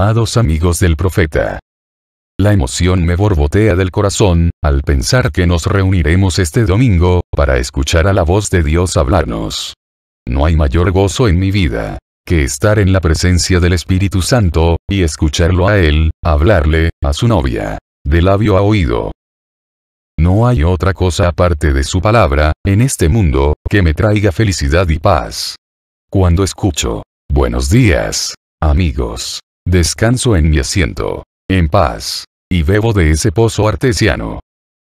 amados amigos del profeta. La emoción me borbotea del corazón, al pensar que nos reuniremos este domingo, para escuchar a la voz de Dios hablarnos. No hay mayor gozo en mi vida, que estar en la presencia del Espíritu Santo, y escucharlo a Él, hablarle, a su novia, de labio a oído. No hay otra cosa aparte de su palabra, en este mundo, que me traiga felicidad y paz. Cuando escucho, buenos días, amigos, Descanso en mi asiento, en paz, y bebo de ese pozo artesiano.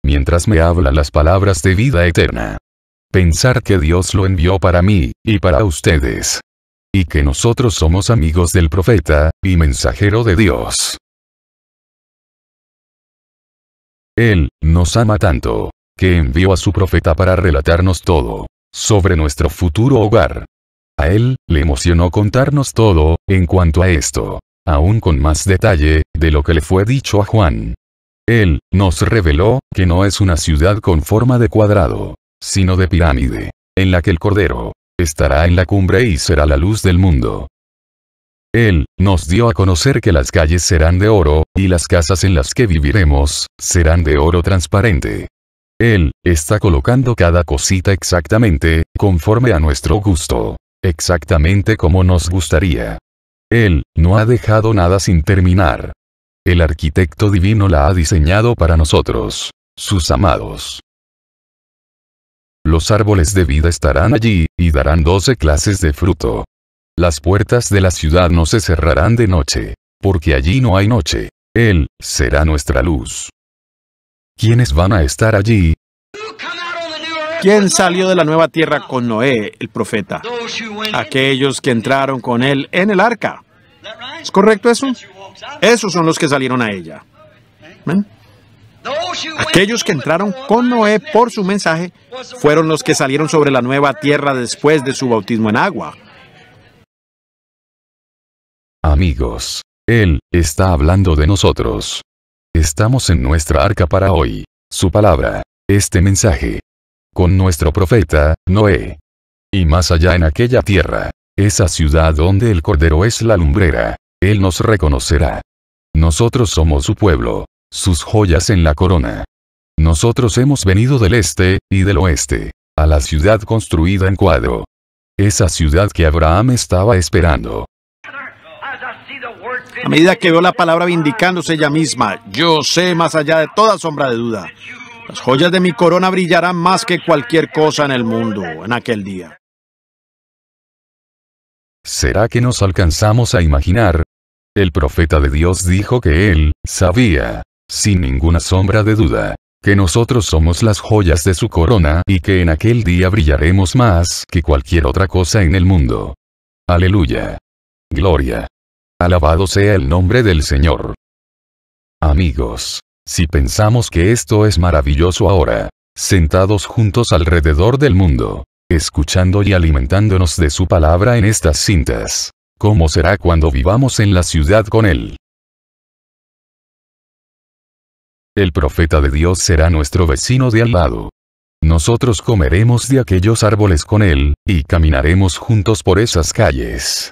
Mientras me habla las palabras de vida eterna. Pensar que Dios lo envió para mí, y para ustedes. Y que nosotros somos amigos del profeta, y mensajero de Dios. Él, nos ama tanto, que envió a su profeta para relatarnos todo, sobre nuestro futuro hogar. A él, le emocionó contarnos todo, en cuanto a esto aún con más detalle, de lo que le fue dicho a Juan. Él, nos reveló, que no es una ciudad con forma de cuadrado, sino de pirámide, en la que el Cordero, estará en la cumbre y será la luz del mundo. Él, nos dio a conocer que las calles serán de oro, y las casas en las que viviremos, serán de oro transparente. Él, está colocando cada cosita exactamente, conforme a nuestro gusto. Exactamente como nos gustaría. Él, no ha dejado nada sin terminar. El arquitecto divino la ha diseñado para nosotros, sus amados. Los árboles de vida estarán allí, y darán doce clases de fruto. Las puertas de la ciudad no se cerrarán de noche, porque allí no hay noche. Él, será nuestra luz. ¿Quiénes van a estar allí? ¿Quién salió de la nueva tierra con Noé, el profeta? Aquellos que entraron con él en el arca. ¿Es correcto eso? Esos son los que salieron a ella. Aquellos que entraron con Noé por su mensaje fueron los que salieron sobre la nueva tierra después de su bautismo en agua. Amigos, Él está hablando de nosotros. Estamos en nuestra arca para hoy. Su palabra, este mensaje. Con nuestro profeta, Noé. Y más allá en aquella tierra, esa ciudad donde el Cordero es la lumbrera. Él nos reconocerá. Nosotros somos su pueblo, sus joyas en la corona. Nosotros hemos venido del este, y del oeste, a la ciudad construida en cuadro. Esa ciudad que Abraham estaba esperando. A medida que veo la palabra vindicándose ella misma, yo sé más allá de toda sombra de duda. Las joyas de mi corona brillarán más que cualquier cosa en el mundo en aquel día. ¿Será que nos alcanzamos a imaginar el profeta de Dios dijo que él, sabía, sin ninguna sombra de duda, que nosotros somos las joyas de su corona y que en aquel día brillaremos más que cualquier otra cosa en el mundo. Aleluya. Gloria. Alabado sea el nombre del Señor. Amigos, si pensamos que esto es maravilloso ahora, sentados juntos alrededor del mundo, escuchando y alimentándonos de su palabra en estas cintas, ¿Cómo será cuando vivamos en la ciudad con Él? El profeta de Dios será nuestro vecino de al lado. Nosotros comeremos de aquellos árboles con Él, y caminaremos juntos por esas calles.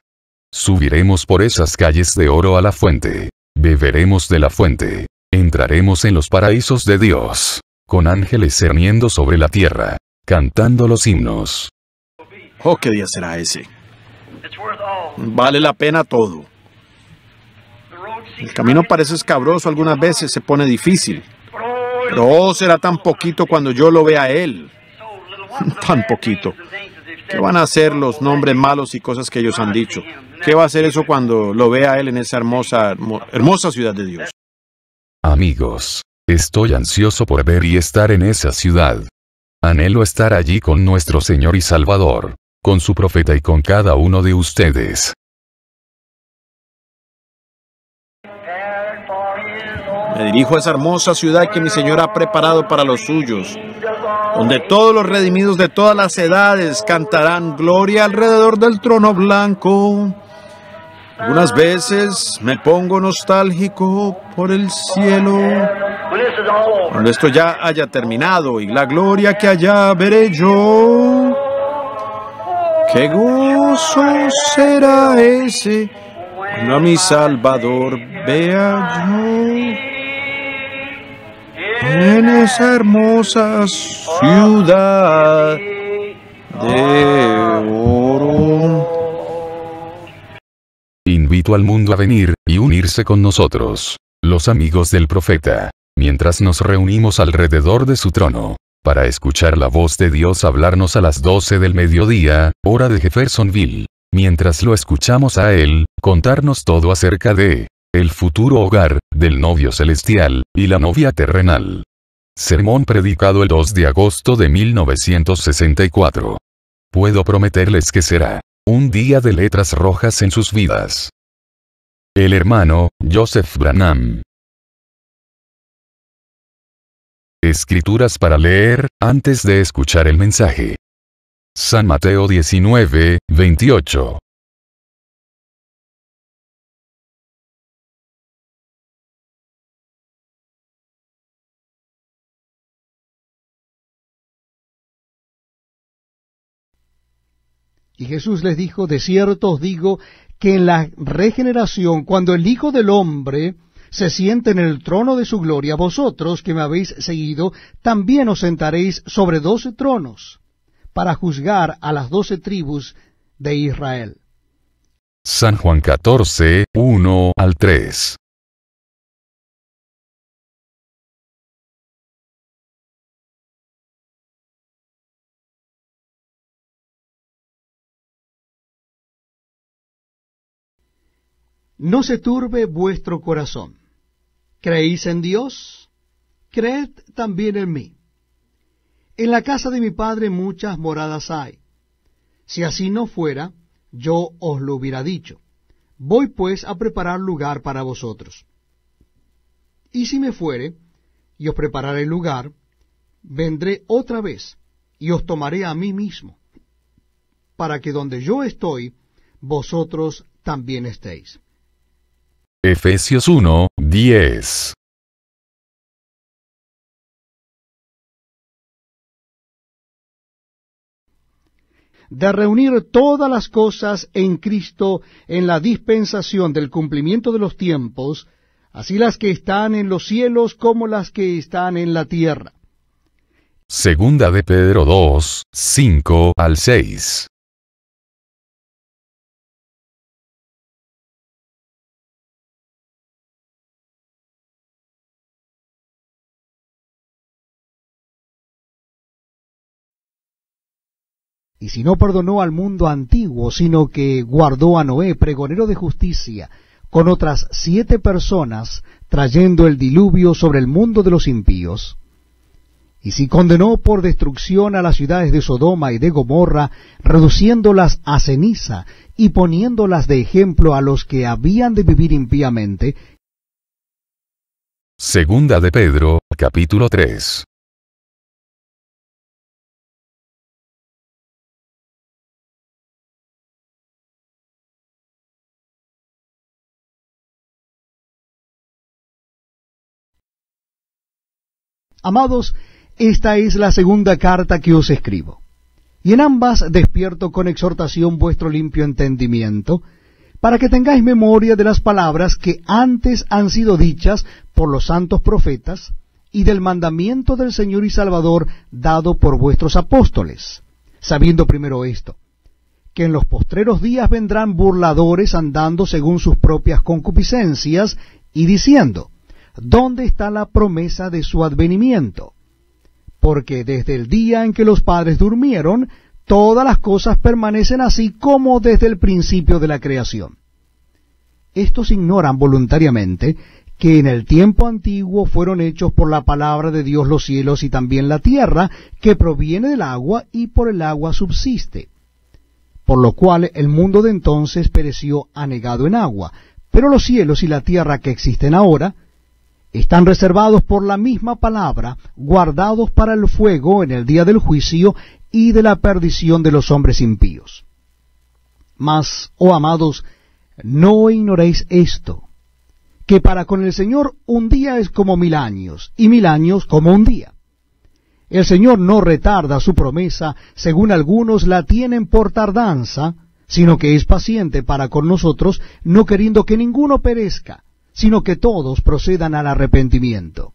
Subiremos por esas calles de oro a la fuente. Beberemos de la fuente. Entraremos en los paraísos de Dios. Con ángeles cerniendo sobre la tierra. Cantando los himnos. Oh, qué día será ese. Vale la pena todo. El camino parece escabroso algunas veces, se pone difícil. Pero oh, será tan poquito cuando yo lo vea a él. Tan poquito. ¿Qué van a hacer los nombres malos y cosas que ellos han dicho? ¿Qué va a hacer eso cuando lo vea a él en esa hermosa, hermosa ciudad de Dios? Amigos, estoy ansioso por ver y estar en esa ciudad. Anhelo estar allí con nuestro Señor y Salvador con su profeta y con cada uno de ustedes. Me dirijo a esa hermosa ciudad que mi Señor ha preparado para los suyos, donde todos los redimidos de todas las edades cantarán gloria alrededor del trono blanco. Algunas veces me pongo nostálgico por el cielo, cuando esto ya haya terminado y la gloria que allá veré yo. Qué gozo será ese cuando mi Salvador vea yo en esa hermosa ciudad de oro. Invito al mundo a venir y unirse con nosotros, los amigos del profeta, mientras nos reunimos alrededor de su trono para escuchar la voz de Dios hablarnos a las 12 del mediodía, hora de Jeffersonville. Mientras lo escuchamos a Él, contarnos todo acerca de el futuro hogar, del novio celestial, y la novia terrenal. Sermón predicado el 2 de agosto de 1964. Puedo prometerles que será un día de letras rojas en sus vidas. El hermano, Joseph Branham, Escrituras para leer, antes de escuchar el mensaje. San Mateo 19, 28. Y Jesús les dijo, de cierto os digo, que en la regeneración, cuando el Hijo del Hombre se siente en el trono de su gloria, vosotros que me habéis seguido, también os sentaréis sobre doce tronos, para juzgar a las doce tribus de Israel. San Juan 14, 1 al 3. No se turbe vuestro corazón. ¿Creéis en Dios? Creed también en mí. En la casa de mi padre muchas moradas hay. Si así no fuera, yo os lo hubiera dicho. Voy pues a preparar lugar para vosotros. Y si me fuere, y os prepararé lugar, vendré otra vez, y os tomaré a mí mismo, para que donde yo estoy, vosotros también estéis. Efesios 1, 10. de reunir todas las cosas en Cristo en la dispensación del cumplimiento de los tiempos, así las que están en los cielos como las que están en la tierra. Segunda de Pedro 2, 5 al 6. Y si no perdonó al mundo antiguo, sino que guardó a Noé, pregonero de justicia, con otras siete personas, trayendo el diluvio sobre el mundo de los impíos. Y si condenó por destrucción a las ciudades de Sodoma y de Gomorra, reduciéndolas a ceniza y poniéndolas de ejemplo a los que habían de vivir impíamente. Segunda de Pedro, capítulo 3. Amados, esta es la segunda carta que os escribo. Y en ambas despierto con exhortación vuestro limpio entendimiento, para que tengáis memoria de las palabras que antes han sido dichas por los santos profetas y del mandamiento del Señor y Salvador dado por vuestros apóstoles, sabiendo primero esto, que en los postreros días vendrán burladores andando según sus propias concupiscencias y diciendo, ¿dónde está la promesa de su advenimiento? Porque desde el día en que los padres durmieron, todas las cosas permanecen así como desde el principio de la creación. Estos ignoran voluntariamente que en el tiempo antiguo fueron hechos por la palabra de Dios los cielos y también la tierra, que proviene del agua y por el agua subsiste. Por lo cual el mundo de entonces pereció anegado en agua, pero los cielos y la tierra que existen ahora están reservados por la misma palabra, guardados para el fuego en el día del juicio y de la perdición de los hombres impíos. Mas, oh amados, no ignoréis esto, que para con el Señor un día es como mil años, y mil años como un día. El Señor no retarda su promesa, según algunos la tienen por tardanza, sino que es paciente para con nosotros, no queriendo que ninguno perezca, sino que todos procedan al arrepentimiento.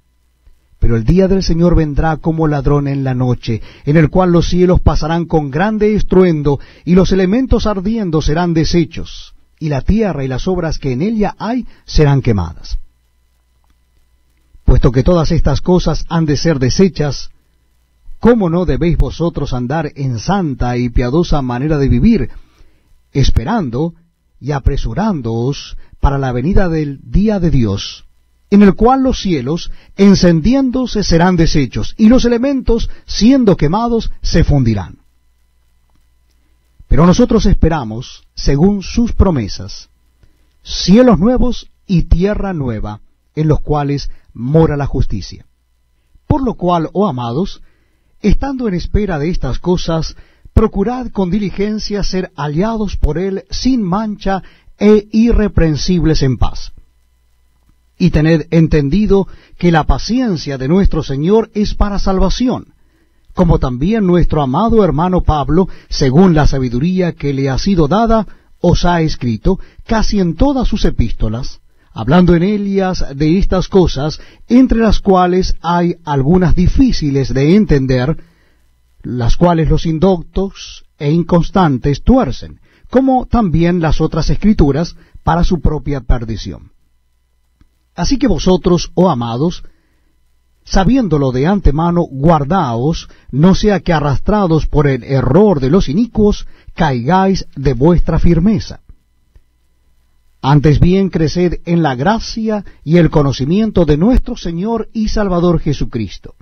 Pero el día del Señor vendrá como ladrón en la noche, en el cual los cielos pasarán con grande estruendo, y los elementos ardiendo serán deshechos, y la tierra y las obras que en ella hay serán quemadas. Puesto que todas estas cosas han de ser deshechas, ¿cómo no debéis vosotros andar en santa y piadosa manera de vivir, esperando y apresurándoos para la venida del día de Dios, en el cual los cielos, encendiéndose, serán deshechos, y los elementos, siendo quemados, se fundirán. Pero nosotros esperamos, según sus promesas, cielos nuevos y tierra nueva, en los cuales mora la justicia. Por lo cual, oh amados, estando en espera de estas cosas, procurad con diligencia ser aliados por él sin mancha e irreprensibles en paz. Y tened entendido que la paciencia de nuestro Señor es para salvación, como también nuestro amado hermano Pablo, según la sabiduría que le ha sido dada, os ha escrito casi en todas sus epístolas, hablando en ellas de estas cosas, entre las cuales hay algunas difíciles de entender, las cuales los indoctos e inconstantes tuercen como también las otras escrituras, para su propia perdición. Así que vosotros, oh amados, sabiéndolo de antemano, guardaos, no sea que arrastrados por el error de los inicuos, caigáis de vuestra firmeza. Antes bien creced en la gracia y el conocimiento de nuestro Señor y Salvador Jesucristo.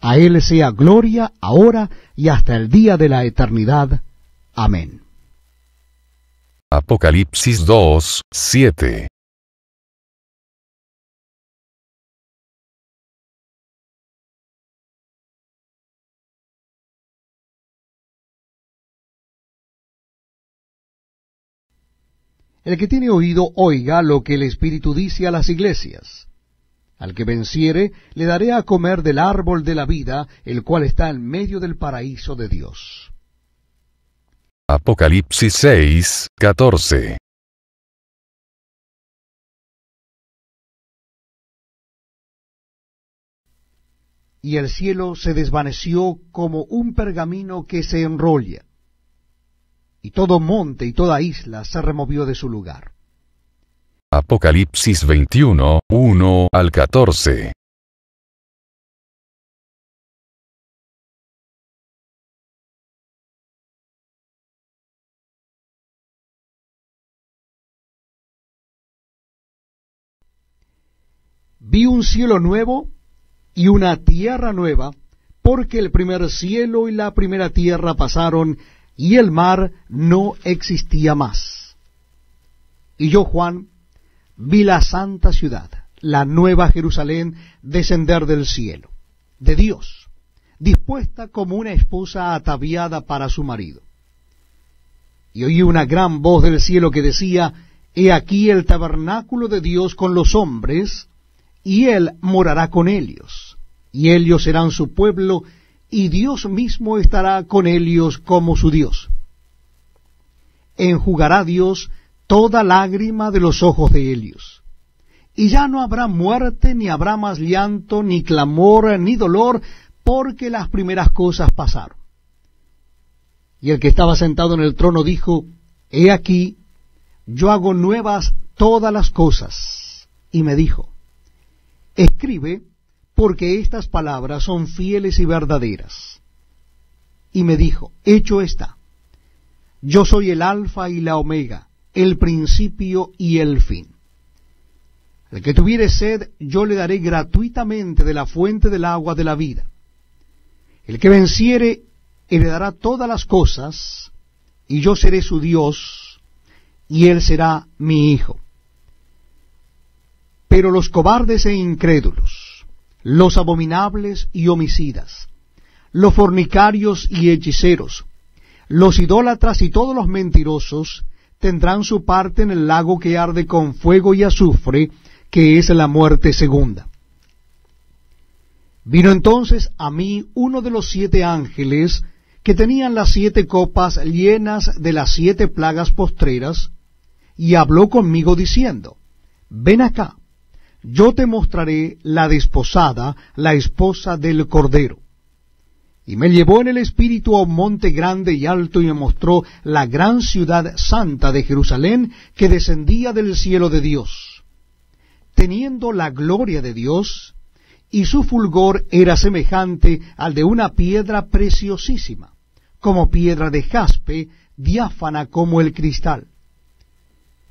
A Él sea gloria ahora y hasta el día de la eternidad. Amén. Apocalipsis 2, 7. El que tiene oído oiga lo que el Espíritu dice a las iglesias. Al que venciere, le daré a comer del árbol de la vida, el cual está en medio del paraíso de Dios. Apocalipsis 6, 14. Y el cielo se desvaneció como un pergamino que se enrolla, y todo monte y toda isla se removió de su lugar. Apocalipsis 21, 1 al 14. vi un cielo nuevo y una tierra nueva, porque el primer cielo y la primera tierra pasaron, y el mar no existía más. Y yo, Juan, vi la santa ciudad, la nueva Jerusalén, descender del cielo, de Dios, dispuesta como una esposa ataviada para su marido. Y oí una gran voz del cielo que decía, He aquí el tabernáculo de Dios con los hombres, y él morará con ellos, y ellos serán su pueblo, y Dios mismo estará con ellos como su Dios. Enjugará Dios toda lágrima de los ojos de ellos. Y ya no habrá muerte, ni habrá más llanto, ni clamor, ni dolor, porque las primeras cosas pasaron. Y el que estaba sentado en el trono dijo, He aquí, yo hago nuevas todas las cosas. Y me dijo, escribe porque estas palabras son fieles y verdaderas. Y me dijo, hecho está, yo soy el alfa y la omega, el principio y el fin. El que tuviere sed, yo le daré gratuitamente de la fuente del agua de la vida. El que venciere, heredará todas las cosas, y yo seré su Dios, y él será mi hijo. Pero los cobardes e incrédulos, los abominables y homicidas, los fornicarios y hechiceros, los idólatras y todos los mentirosos tendrán su parte en el lago que arde con fuego y azufre, que es la muerte segunda. Vino entonces a mí uno de los siete ángeles que tenían las siete copas llenas de las siete plagas postreras, y habló conmigo diciendo, Ven acá yo te mostraré la desposada, la esposa del Cordero. Y me llevó en el espíritu a un monte grande y alto y me mostró la gran ciudad santa de Jerusalén que descendía del cielo de Dios, teniendo la gloria de Dios, y su fulgor era semejante al de una piedra preciosísima, como piedra de jaspe, diáfana como el cristal.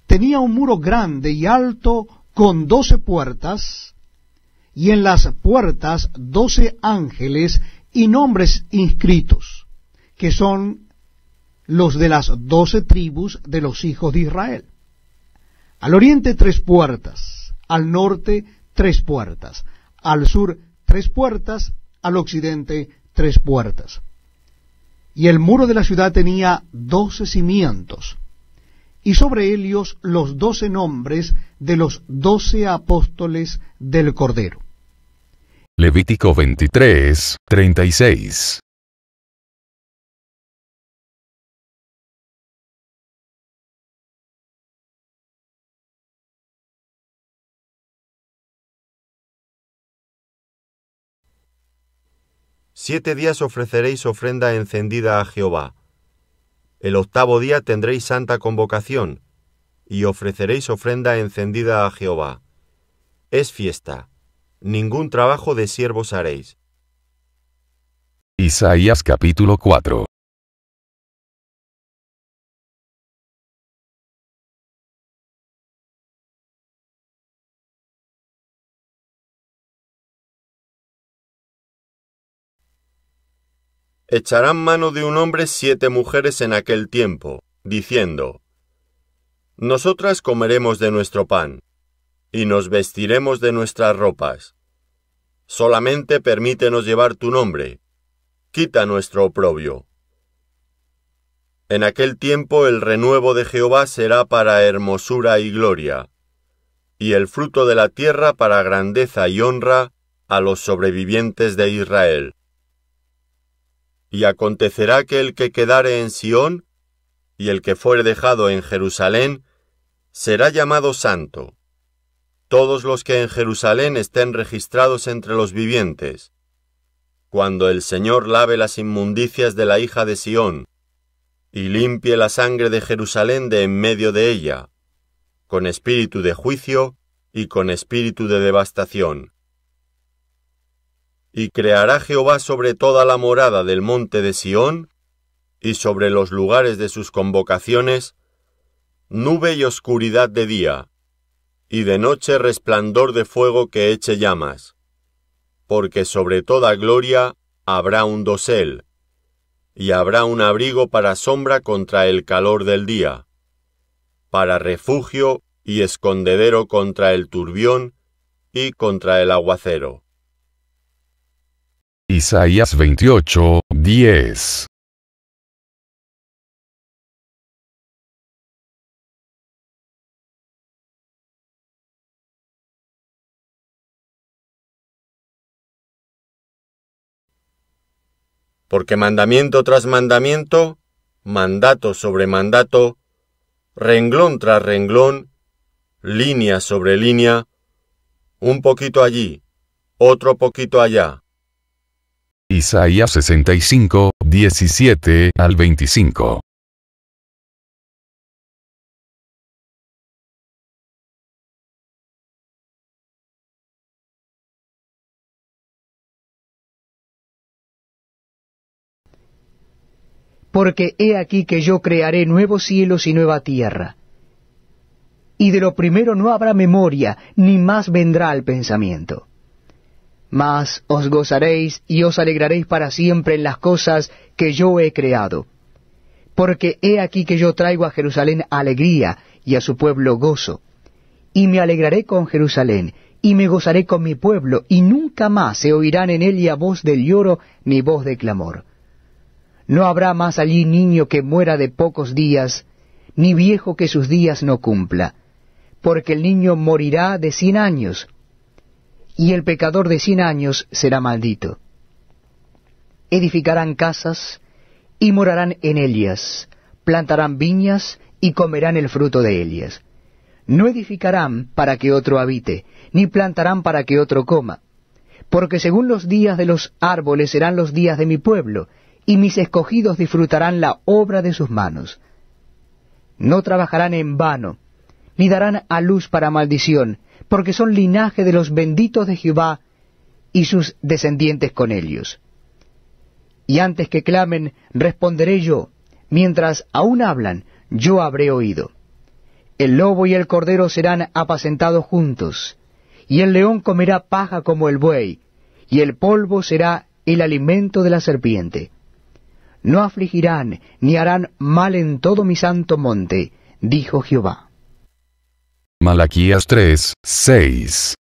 Tenía un muro grande y alto con doce puertas, y en las puertas doce ángeles y nombres inscritos, que son los de las doce tribus de los hijos de Israel. Al oriente tres puertas, al norte tres puertas, al sur tres puertas, al occidente tres puertas. Y el muro de la ciudad tenía doce cimientos, y sobre ellos los doce nombres de los doce apóstoles del Cordero. Levítico 23, 36. Siete días ofreceréis ofrenda encendida a Jehová. El octavo día tendréis santa convocación y ofreceréis ofrenda encendida a Jehová. Es fiesta. Ningún trabajo de siervos haréis. Isaías capítulo 4 Echarán mano de un hombre siete mujeres en aquel tiempo, diciendo, nosotras comeremos de nuestro pan, y nos vestiremos de nuestras ropas. Solamente permítenos llevar tu nombre, quita nuestro oprobio. En aquel tiempo el renuevo de Jehová será para hermosura y gloria, y el fruto de la tierra para grandeza y honra a los sobrevivientes de Israel. Y acontecerá que el que quedare en Sión, y el que fuere dejado en Jerusalén, será llamado santo. Todos los que en Jerusalén estén registrados entre los vivientes. Cuando el Señor lave las inmundicias de la hija de Sión, y limpie la sangre de Jerusalén de en medio de ella, con espíritu de juicio y con espíritu de devastación. Y creará Jehová sobre toda la morada del monte de Sión, y sobre los lugares de sus convocaciones, nube y oscuridad de día, y de noche resplandor de fuego que eche llamas, porque sobre toda gloria habrá un dosel, y habrá un abrigo para sombra contra el calor del día, para refugio y escondedero contra el turbión y contra el aguacero. Isaías 28, 10 porque mandamiento tras mandamiento, mandato sobre mandato, renglón tras renglón, línea sobre línea, un poquito allí, otro poquito allá. Isaías 65, 17 al 25. porque he aquí que yo crearé nuevos cielos y nueva tierra. Y de lo primero no habrá memoria, ni más vendrá al pensamiento. Mas os gozaréis y os alegraréis para siempre en las cosas que yo he creado. Porque he aquí que yo traigo a Jerusalén alegría y a su pueblo gozo. Y me alegraré con Jerusalén, y me gozaré con mi pueblo, y nunca más se oirán en ella voz del lloro ni voz de clamor no habrá más allí niño que muera de pocos días, ni viejo que sus días no cumpla, porque el niño morirá de cien años, y el pecador de cien años será maldito. Edificarán casas y morarán en ellas, plantarán viñas y comerán el fruto de ellas. No edificarán para que otro habite, ni plantarán para que otro coma, porque según los días de los árboles serán los días de mi pueblo, y mis escogidos disfrutarán la obra de sus manos. No trabajarán en vano, ni darán a luz para maldición, porque son linaje de los benditos de Jehová y sus descendientes con ellos. Y antes que clamen, responderé yo, mientras aún hablan, yo habré oído. El lobo y el cordero serán apacentados juntos, y el león comerá paja como el buey, y el polvo será el alimento de la serpiente no afligirán ni harán mal en todo mi santo monte, dijo Jehová. Malaquías 3, 6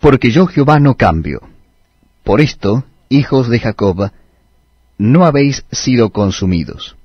Porque yo Jehová no cambio. Por esto, hijos de Jacob, no habéis sido consumidos.